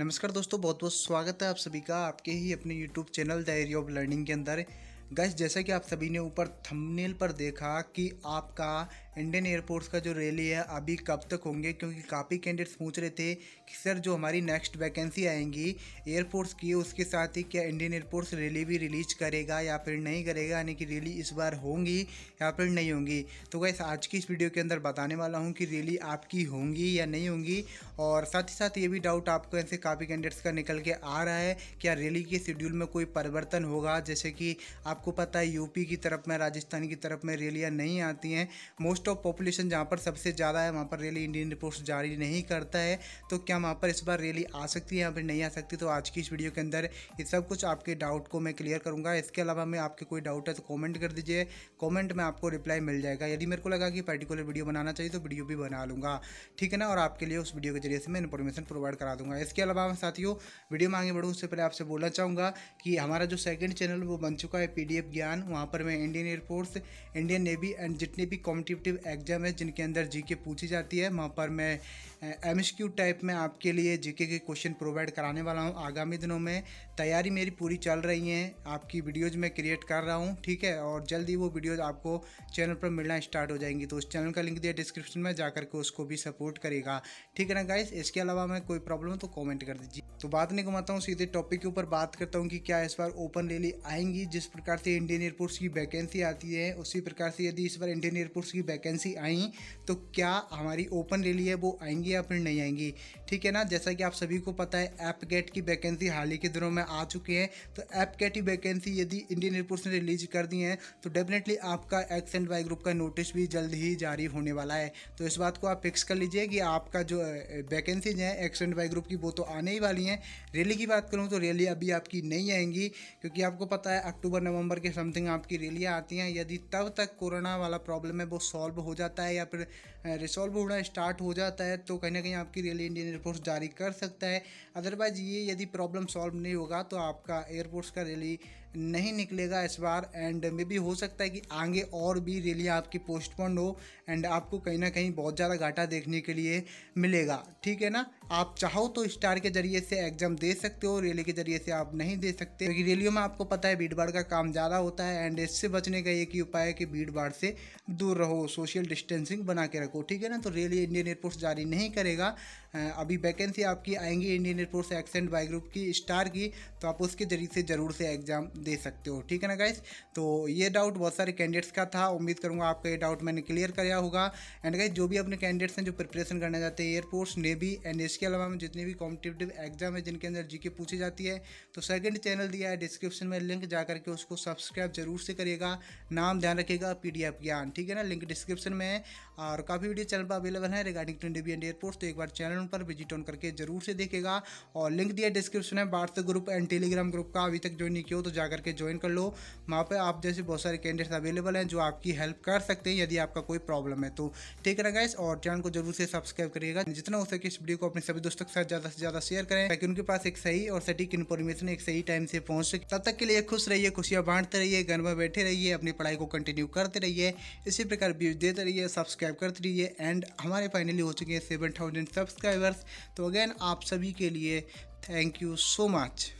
नमस्कार दोस्तों बहुत बहुत स्वागत है आप सभी का आपके ही अपने YouTube channel diary of learning के अंदर गैस जैसा कि आप सभी ने ऊपर थंबनेल पर देखा कि आपका इंडियन एयरपोर्ट्स का जो रैली है अभी कब तक होंगे क्योंकि काफ़ी कैंडिडेट्स पूछ रहे थे कि सर जो हमारी नेक्स्ट वैकेंसी आएंगी एयरपोर्ट्स की उसके साथ ही क्या इंडियन एयरपोर्ट्स रैली भी रिलीज करेगा या फिर नहीं करेगा यानी कि रैली इस बार होंगी या फिर नहीं होंगी तो गैस आज की इस वीडियो के अंदर बताने वाला हूँ कि रैली आपकी होंगी या नहीं होंगी और साथ ही साथ ये भी डाउट आपको ऐसे काफ़ी कैंडिडेट्स का निकल के आ रहा है क्या रैली के शेड्यूल में कोई परिवर्तन होगा जैसे कि आप आपको पता है यूपी की तरफ में राजस्थान की तरफ में रैलियाँ नहीं आती हैं मोस्ट ऑफ पॉपुलेशन जहाँ पर सबसे ज़्यादा है वहाँ पर रैली इंडियन रिपोर्ट्स जारी नहीं करता है तो क्या वहाँ पर इस बार रैली आ सकती है या फिर नहीं आ सकती तो आज की इस वीडियो के अंदर ये सब कुछ आपके डाउट को मैं क्लियर करूँगा इसके अलावा हमें आपके कोई डाउट है तो कॉमेंट कर दीजिए कॉमेंट में आपको रिप्लाई मिल जाएगा यदि मेरे को लगा कि पर्टिकुलर वीडियो बनाना चाहिए तो वीडियो भी बना लूँगा ठीक है ना और आपके लिए उस वीडियो के जरिए से मैं इन्फॉर्मेशन प्रोवाइड करा दूँगा इसके अलावा साथियों वीडियो में आगे बढ़ूँ उससे पहले आपसे बोलना चाहूँगा कि हमारा जो सेकेंड चैनल वो बन चुका है पीडीएफ ज्ञान वहाँ पर मैं Indian Air Force Indian navy and जितने भी कॉम्पिटिटिव एग्जाम है जिनके अंदर जीके पूछी जाती है वहाँ पर मैं एम टाइप में आपके लिए जीके के क्वेश्चन प्रोवाइड कराने वाला हूँ आगामी दिनों में तैयारी मेरी पूरी चल रही है आपकी वीडियोज़ मैं क्रिएट कर रहा हूँ ठीक है और जल्द ही वो वीडियोज़ आपको चैनल पर मिलना स्टार्ट हो जाएंगी तो उस चैनल का लिंक दिया डिस्क्रिप्शन में जाकर के उसको भी सपोर्ट करेगा ठीक है ना गाइस इसके अलावा मैं कोई प्रॉब्लम तो कॉमेंट कर दीजिए तो बात नहीं घुमाता हूँ सीधे टॉपिक के ऊपर बात करता हूँ कि क्या इस बार ओपन रैली आएंगी जिस प्रकार से इंडियन एयरपोर्ट्स की वैकेंसी आती है उसी प्रकार से यदि इस बार इंडियन एयरपोर्ट्स की वैकेंसी आई तो क्या हमारी ओपन रैली है वो आएंगी या फिर नहीं आएंगी ठीक है ना जैसा कि आप सभी को पता है ऐप गेट की वैकेंसी हाल ही के दिनों में आ चुकी है तो ऐप गेट की वैकेंसी यदि इंडियन एयरपोर्ट्स ने रिलीज कर दी है तो डेफिनेटली आपका एक्स एंड वाई ग्रुप का नोटिस भी जल्द ही जारी होने वाला है तो इस बात को आप फिक्स कर लीजिए कि आपका जो वैकेंसीज हैं एक्स एंड वाई ग्रुप की वो तो आने ही वाली हैं हैं रैली की बात करूँ तो रैली अभी आपकी नहीं आएंगी क्योंकि आपको पता है अक्टूबर नवंबर के समथिंग आपकी रैलियाँ आती हैं यदि तब तक कोरोना वाला प्रॉब्लम है वो सॉल्व हो जाता है या फिर रिसॉल्व होना स्टार्ट हो जाता है तो कहीं ना कहीं आपकी रैली इंडियन एयरफोर्स जारी कर सकता है अदरवाइज़ ये यदि प्रॉब्लम सॉल्व नहीं होगा तो आपका एयरफोर्स का रैली नहीं निकलेगा इस बार एंड मे भी हो सकता है कि आगे और भी रैलियाँ आपकी पोस्टपोन हो एंड आपको कहीं ना कहीं बहुत ज़्यादा घाटा देखने के लिए मिलेगा ठीक है ना आप चाहो तो स्टार के जरिए से एग्जाम दे सकते हो रैली के जरिए से आप नहीं दे सकते क्योंकि रैलियों में आपको पता है भीड़ का काम ज़्यादा होता है एंड इससे बचने का एक ही उपाय है कि भीड़ से दूर रहो सोशल डिस्टेंसिंग बना के रखो ठीक है ना तो रैली इंडियन एयरफोर्स जारी नहीं करेगा अभी वैकेंसी आपकी आएंगी Indian Air Force X and Y group की स्टार की तो आप उसके जरिए से ज़रूर से एग्ज़ाम दे सकते हो ठीक है ना गाइस तो ये डाउट बहुत सारे कैंडिडेट्स का था उम्मीद करूँगा आपका ये डाउट मैंने क्लियर कराया होगा एंड गाइस जो भी अपने कैंडिडेट्स हैं जो प्रिपरेशन करना चाहते हैं एयरपोर्ट्स नेवी एंड इसके अलावा में जितने भी कॉम्पिटेटिव एग्जाम है जिनके अंदर जीके पूछी जाती है तो सेकेंड चैनल दिया है डिस्क्रिप्शन में लिंक जा करके उसको सब्सक्राइब जरूर से करिएगा नाम ध्यान रखिएगा पी ज्ञान ठीक है ना लिंक डिस्क्रिप्शन में है और काफ़ी वीडियो चैनल पर अवेलेबल है regarding to navy and airports तो एक बार चैनल पर विजिट ऑन करके जरूर से देखेगा और लिंक दिया डिस्क्रिप्शन में WhatsApp group and Telegram group का अभी तक ज्वाइन नहीं किया तो जाकर जाकर के ज्वाइन कर लो वहाँ पर आप जैसे बहुत सारे कैंडिडेट्स अवेलेबल हैं जो आपकी हेल्प कर सकते हैं यदि आपका कोई प्रॉब्लम है तो ठीक है गाइस और चैनल को जरूर से सब्सक्राइब करिएगा जितना हो सके इस वीडियो को अपने सभी दोस्तों के साथ ज़्यादा से ज़्यादा शेयर करें ताकि उनके पास एक सही और सटीक इन्फॉर्मेशन एक सही टाइम से पहुँच सके तब तक के लिए खुश रहिए खुशियाँ बांटते रहिए घर में बैठे रहिए अपनी पढ़ाई को कंटिन्यू करते रहिए इसी प्रकार व्यूज देते रहिए सब्सक्राइब करते रहिए एंड हमारे फाइनली हो चुके हैं सेवन थाउजेंड सब्सक्राइबर्स तो अगेन आप सभी के लिए थैंक यू सो मच